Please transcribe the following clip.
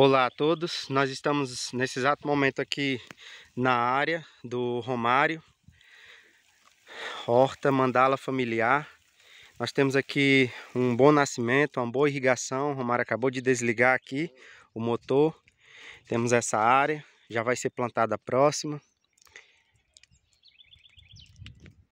Olá a todos, nós estamos nesse exato momento aqui na área do Romário, horta mandala familiar. Nós temos aqui um bom nascimento, uma boa irrigação, o Romário acabou de desligar aqui o motor. Temos essa área, já vai ser plantada a próxima.